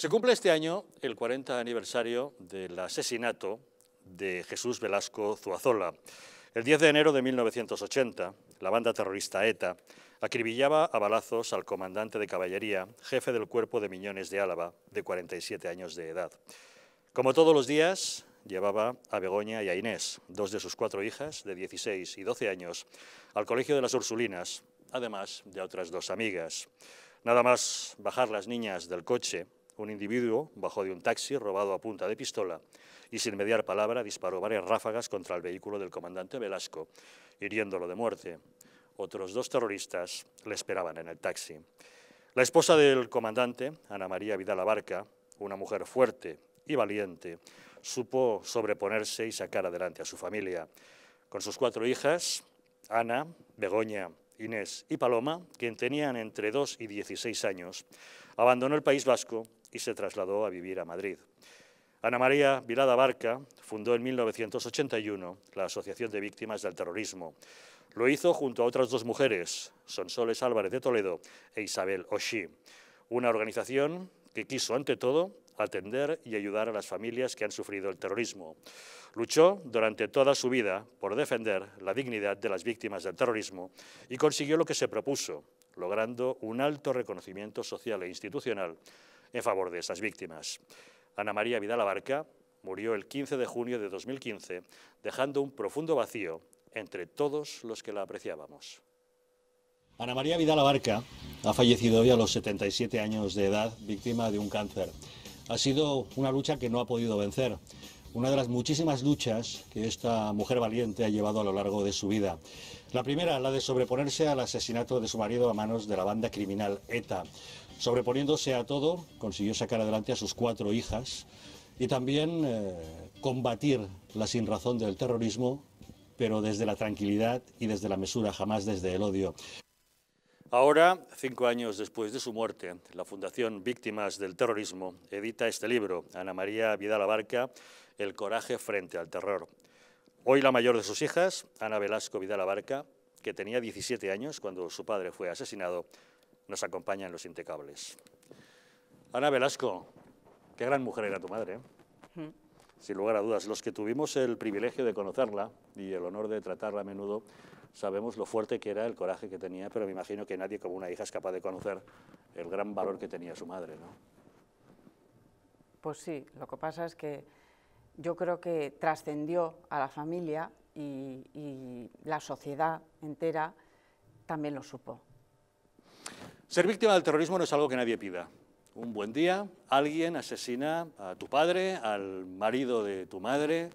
Se cumple este año el 40 aniversario del asesinato de Jesús Velasco Zuazola. El 10 de enero de 1980, la banda terrorista ETA acribillaba a balazos al comandante de caballería, jefe del cuerpo de Miñones de Álava, de 47 años de edad. Como todos los días, llevaba a Begoña y a Inés, dos de sus cuatro hijas, de 16 y 12 años, al Colegio de las Ursulinas, además de otras dos amigas. Nada más bajar las niñas del coche, un individuo bajó de un taxi robado a punta de pistola y sin mediar palabra disparó varias ráfagas contra el vehículo del comandante Velasco, hiriéndolo de muerte. Otros dos terroristas le esperaban en el taxi. La esposa del comandante, Ana María Vidal Abarca, una mujer fuerte y valiente, supo sobreponerse y sacar adelante a su familia. Con sus cuatro hijas, Ana, Begoña, Inés y Paloma, quien tenían entre 2 y 16 años, abandonó el País Vasco y se trasladó a vivir a Madrid. Ana María Vilada Barca fundó en 1981 la Asociación de Víctimas del Terrorismo. Lo hizo junto a otras dos mujeres, Sonsoles Álvarez de Toledo e Isabel Oshí, una organización que quiso, ante todo, atender y ayudar a las familias que han sufrido el terrorismo. Luchó durante toda su vida por defender la dignidad de las víctimas del terrorismo y consiguió lo que se propuso, logrando un alto reconocimiento social e institucional en favor de esas víctimas. Ana María Vidal Abarca murió el 15 de junio de 2015, dejando un profundo vacío entre todos los que la apreciábamos. Ana María Vidal Abarca ha fallecido hoy a los 77 años de edad, víctima de un cáncer. Ha sido una lucha que no ha podido vencer, una de las muchísimas luchas que esta mujer valiente ha llevado a lo largo de su vida. La primera, la de sobreponerse al asesinato de su marido a manos de la banda criminal ETA. Sobreponiéndose a todo, consiguió sacar adelante a sus cuatro hijas y también eh, combatir la sinrazón del terrorismo, pero desde la tranquilidad y desde la mesura, jamás desde el odio. Ahora, cinco años después de su muerte, la Fundación Víctimas del Terrorismo edita este libro, Ana María Vidal Abarca, El coraje frente al terror. Hoy la mayor de sus hijas, Ana Velasco Vidal Abarca, que tenía 17 años cuando su padre fue asesinado, nos acompaña en Los Intecables. Ana Velasco, qué gran mujer era tu madre. ¿eh? Sin lugar a dudas, los que tuvimos el privilegio de conocerla y el honor de tratarla a menudo, sabemos lo fuerte que era, el coraje que tenía, pero me imagino que nadie como una hija es capaz de conocer el gran valor que tenía su madre, ¿no? Pues sí, lo que pasa es que yo creo que trascendió a la familia y la sociedad entera también lo supo. Ser víctima del terrorismo no es algo que nadie pida. Un buen día, alguien asesina a tu padre, al marido de tu madre,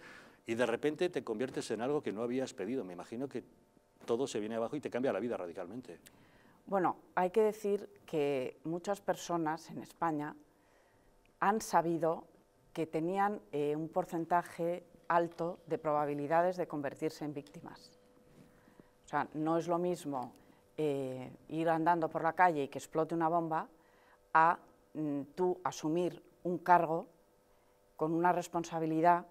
y de repente te conviertes en algo que no habías pedido. Me imagino que todo se viene abajo y te cambia la vida radicalmente. Bueno, hay que decir que muchas personas en España han sabido que tenían eh, un porcentaje alto de probabilidades de convertirse en víctimas. O sea, no es lo mismo eh, ir andando por la calle y que explote una bomba, a mm, tú asumir un cargo con una responsabilidad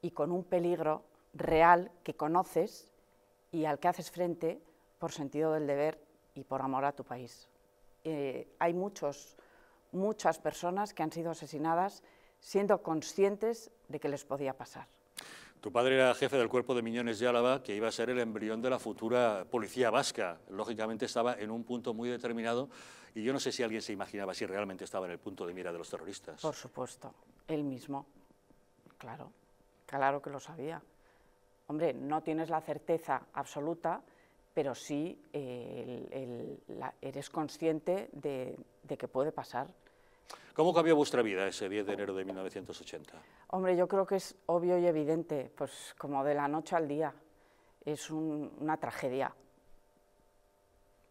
y con un peligro real que conoces y al que haces frente por sentido del deber y por amor a tu país. Eh, hay muchos, muchas personas que han sido asesinadas siendo conscientes de que les podía pasar. Tu padre era jefe del cuerpo de Miñones de Álava, que iba a ser el embrión de la futura policía vasca. Lógicamente estaba en un punto muy determinado y yo no sé si alguien se imaginaba si realmente estaba en el punto de mira de los terroristas. Por supuesto, él mismo, claro, claro que lo sabía. Hombre, no tienes la certeza absoluta, pero sí eh, eres consciente de, de que puede pasar. ¿Cómo cambió vuestra vida ese 10 de enero de 1980? Hombre, yo creo que es obvio y evidente, pues como de la noche al día. Es una tragedia.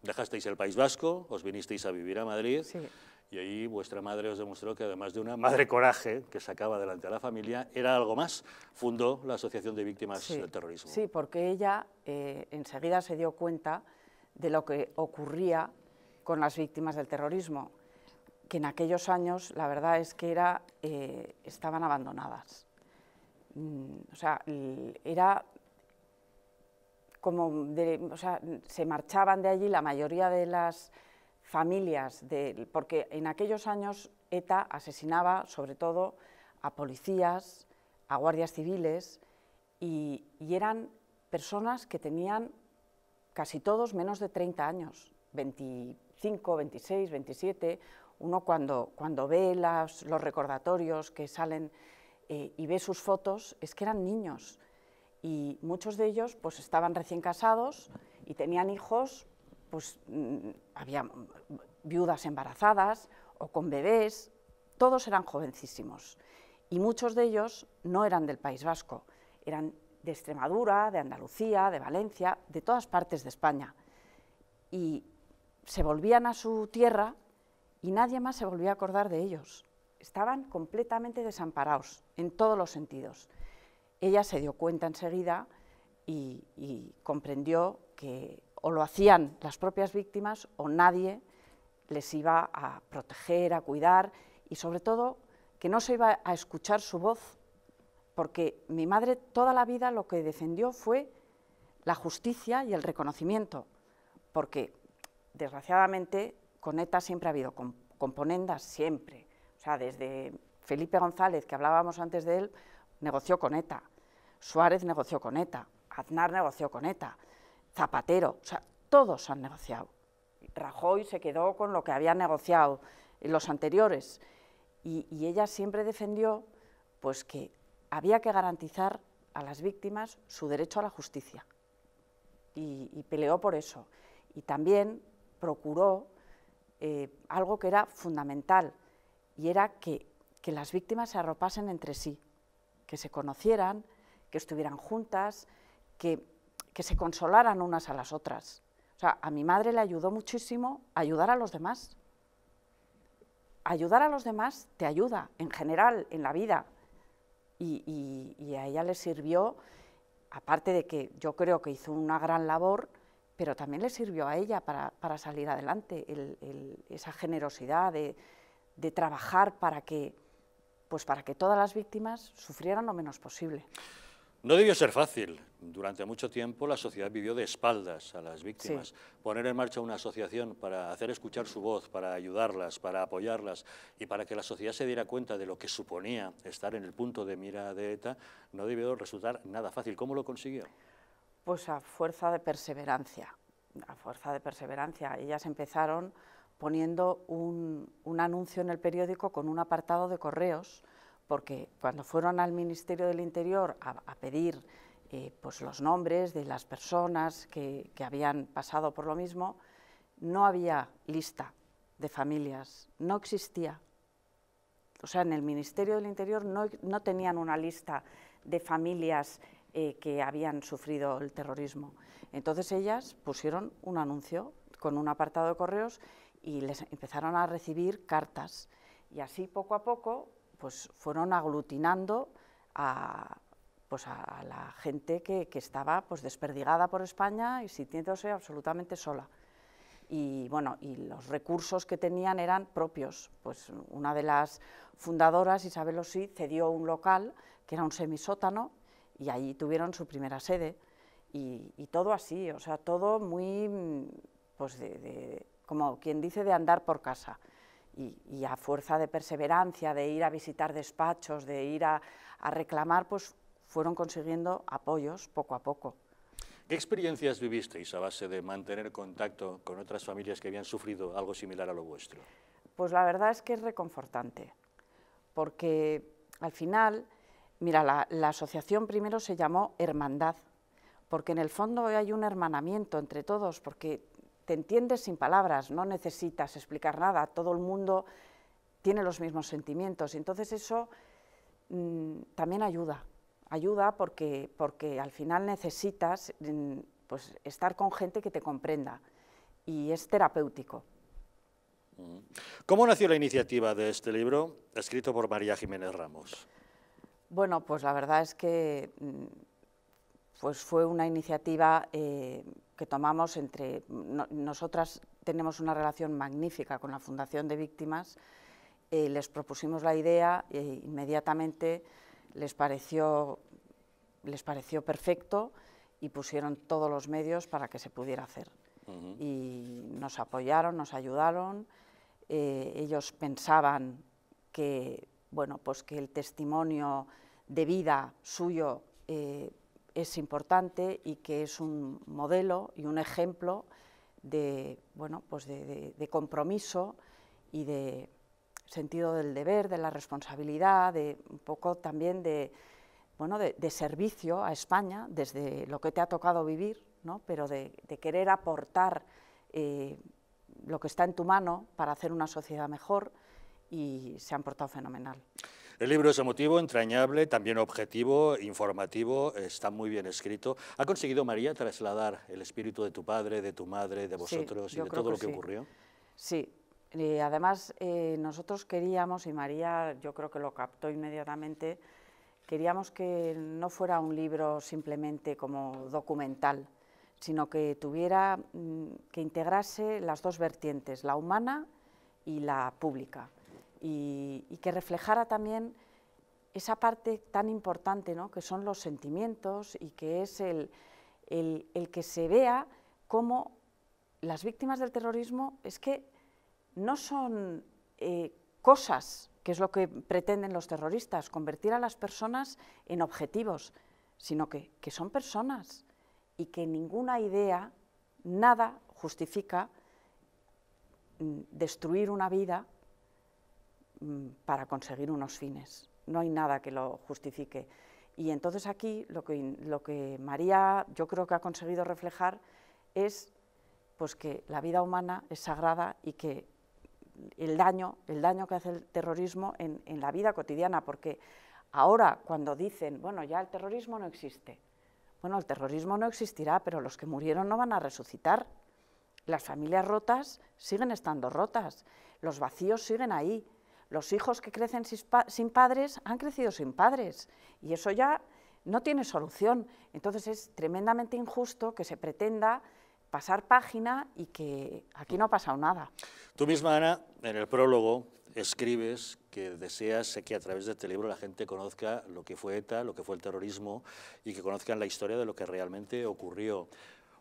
Dejasteis el País Vasco, os vinisteis a vivir a Madrid. Y ahí vuestra madre os demostró que además de una madre coraje que sacaba delante a la familia, era algo más. Fundó la Asociación de Víctimas del Terrorismo. Sí, porque ella eh, enseguida se dio cuenta de lo que ocurría con las víctimas del terrorismo que en aquellos años la verdad es que era, eh, estaban abandonadas. Mm, o sea, era como, o sea, se marchaban de allí la mayoría de las familias, de, porque en aquellos años ETA asesinaba sobre todo a policías, a guardias civiles, y, y eran personas que tenían casi todos menos de 30 años, 25, 26, 27, uno cuando, cuando ve las, los recordatorios que salen eh, y ve sus fotos, es que eran niños y muchos de ellos pues estaban recién casados y tenían hijos, pues mm, había viudas embarazadas o con bebés, todos eran jovencísimos y muchos de ellos no eran del País Vasco, eran de Extremadura, de Andalucía, de Valencia, de todas partes de España y se volvían a su tierra y nadie más se volvió a acordar de ellos. Estaban completamente desamparados en todos los sentidos. Ella se dio cuenta enseguida y, y comprendió que o lo hacían las propias víctimas o nadie les iba a proteger, a cuidar y sobre todo que no se iba a escuchar su voz, porque mi madre toda la vida lo que defendió fue la justicia y el reconocimiento, porque desgraciadamente con ETA siempre ha habido componendas, siempre. O sea, desde Felipe González, que hablábamos antes de él, negoció con ETA. Suárez negoció con ETA. Aznar negoció con ETA. Zapatero, o sea, todos han negociado. Rajoy se quedó con lo que había negociado los anteriores. Y, ella siempre defendió pues, que había que garantizar a las víctimas su derecho a la justicia. y peleó por eso. Y también procuró eh, algo que era fundamental y era que, las víctimas se arropasen entre sí, que se conocieran, que estuvieran juntas, que, se consolaran unas a las otras. O sea, a mi madre le ayudó muchísimo ayudar a los demás. Ayudar a los demás te ayuda en general, en la vida. y a ella le sirvió, aparte de que yo creo que hizo una gran labor, pero también le sirvió a ella para, salir adelante, esa generosidad de, trabajar para que, pues para que todas las víctimas sufrieran lo menos posible. No debió ser fácil. Durante mucho tiempo la sociedad vivió de espaldas a las víctimas. Poner en marcha una asociación para hacer escuchar su voz, para ayudarlas, para apoyarlas y para que la sociedad se diera cuenta de lo que suponía estar en el punto de mira de ETA, no debió resultar nada fácil. ¿Cómo lo consiguió? Pues a fuerza de perseverancia, a fuerza de perseverancia. Ellas empezaron poniendo un, anuncio en el periódico con un apartado de correos, porque cuando fueron al Ministerio del Interior a, pedir eh, pues, los nombres de las personas que, habían pasado por lo mismo, no había lista de familias, no existía. O sea, en el Ministerio del Interior no tenían una lista de familias eh, que habían sufrido el terrorismo. Entonces ellas pusieron un anuncio con un apartado de correos y les empezaron a recibir cartas. Y así poco a poco pues fueron aglutinando a, pues a la gente que, estaba pues desperdigada por España y sintiéndose absolutamente sola. Y bueno, y los recursos que tenían eran propios. Pues una de las fundadoras, Isabel Osí, cedió un local que era un semisótano y ahí tuvieron su primera sede y, todo así, o sea, todo muy, pues de, como quien dice, de andar por casa. Y, a fuerza de perseverancia, de ir a visitar despachos, de ir a reclamar, pues fueron consiguiendo apoyos poco a poco. ¿Qué experiencias vivisteis a base de mantener contacto con otras familias que habían sufrido algo similar a lo vuestro? Pues la verdad es que es reconfortante, porque al final Mira, la, asociación primero se llamó Hermandad, porque en el fondo hay un hermanamiento entre todos, porque te entiendes sin palabras, no necesitas explicar nada, todo el mundo tiene los mismos sentimientos, entonces eso mm, también ayuda, ayuda porque, porque al final necesitas mm, pues, estar con gente que te comprenda y es terapéutico. Mm. ¿Cómo nació la iniciativa de este libro, escrito por María Jiménez Ramos? Bueno, pues la verdad es que mm, pues fue una iniciativa eh, que tomamos entre... nosotras tenemos una relación magnífica con la Fundación de Víctimas, eh, les propusimos la idea e inmediatamente les pareció, les pareció perfecto y pusieron todos los medios para que se pudiera hacer. Y nos apoyaron, nos ayudaron, ellos pensaban que bueno, pues que el testimonio de vida suyo eh, es importante y que es un modelo y un ejemplo de, bueno, pues de, compromiso y de sentido del deber, de la responsabilidad, de un poco también de, bueno, de, servicio a España desde lo que te ha tocado vivir, ¿no? pero de, querer aportar eh, lo que está en tu mano para hacer una sociedad mejor y se han portado fenomenal. El libro es emotivo, entrañable, también objetivo, informativo, está muy bien escrito. ¿Ha conseguido María trasladar el espíritu de tu padre, de tu madre, de vosotros y de todo lo que ocurrió? Sí, además eh, nosotros queríamos, y María yo creo que lo captó inmediatamente, queríamos que no fuera un libro simplemente como documental, sino que tuviera, mm, que integrase las dos vertientes, la humana y la pública y, que reflejara también esa parte tan importante ¿no? que son los sentimientos y que es el, que se vea como las víctimas del terrorismo es que no son eh, cosas, que es lo que pretenden los terroristas, convertir a las personas en objetivos, sino que, que son personas y que ninguna idea, nada justifica mm, destruir una vida Mm, para conseguir unos fines. No hay nada que lo justifique. Y entonces aquí lo que, María yo creo que ha conseguido reflejar es pues que la vida humana es sagrada y que el daño, el daño que hace el terrorismo en, en la vida cotidiana, porque ahora cuando dicen, bueno, ya el terrorismo no existe, bueno, el terrorismo no existirá, pero los que murieron no van a resucitar. Las familias rotas siguen estando rotas, los vacíos siguen ahí, los hijos que crecen sin padres han crecido sin padres y eso ya no tiene solución. Entonces es tremendamente injusto que se pretenda pasar página y que aquí no ha pasado nada. Tú misma, Ana, en el prólogo escribes que deseas que a través de este libro la gente conozca lo que fue ETA, lo que fue el terrorismo y que conozcan la historia de lo que realmente ocurrió.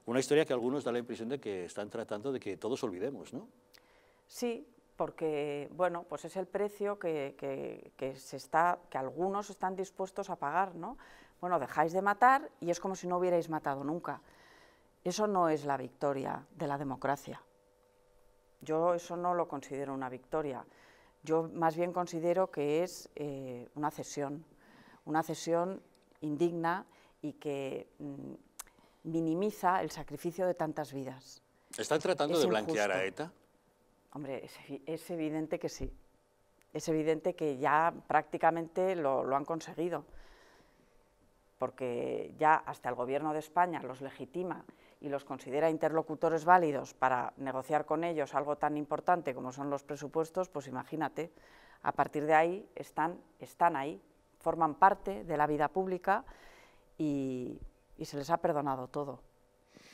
Una historia que algunos da la impresión de que están tratando de que todos olvidemos, ¿no? Sí, porque bueno, pues es el precio que, se está, que algunos están dispuestos a pagar. ¿no? Bueno, dejáis de matar y es como si no hubierais matado nunca. Eso no es la victoria de la democracia. Yo eso no lo considero una victoria. Yo más bien considero que es eh, una cesión, una cesión indigna y que mm, minimiza el sacrificio de tantas vidas. ¿Están tratando de blanquear a ETA? Hombre, es, evidente que sí. Es evidente que ya prácticamente lo, han conseguido, porque ya hasta el Gobierno de España los legitima y los considera interlocutores válidos para negociar con ellos algo tan importante como son los presupuestos, pues imagínate, a partir de ahí están, ahí, forman parte de la vida pública y se les ha perdonado todo.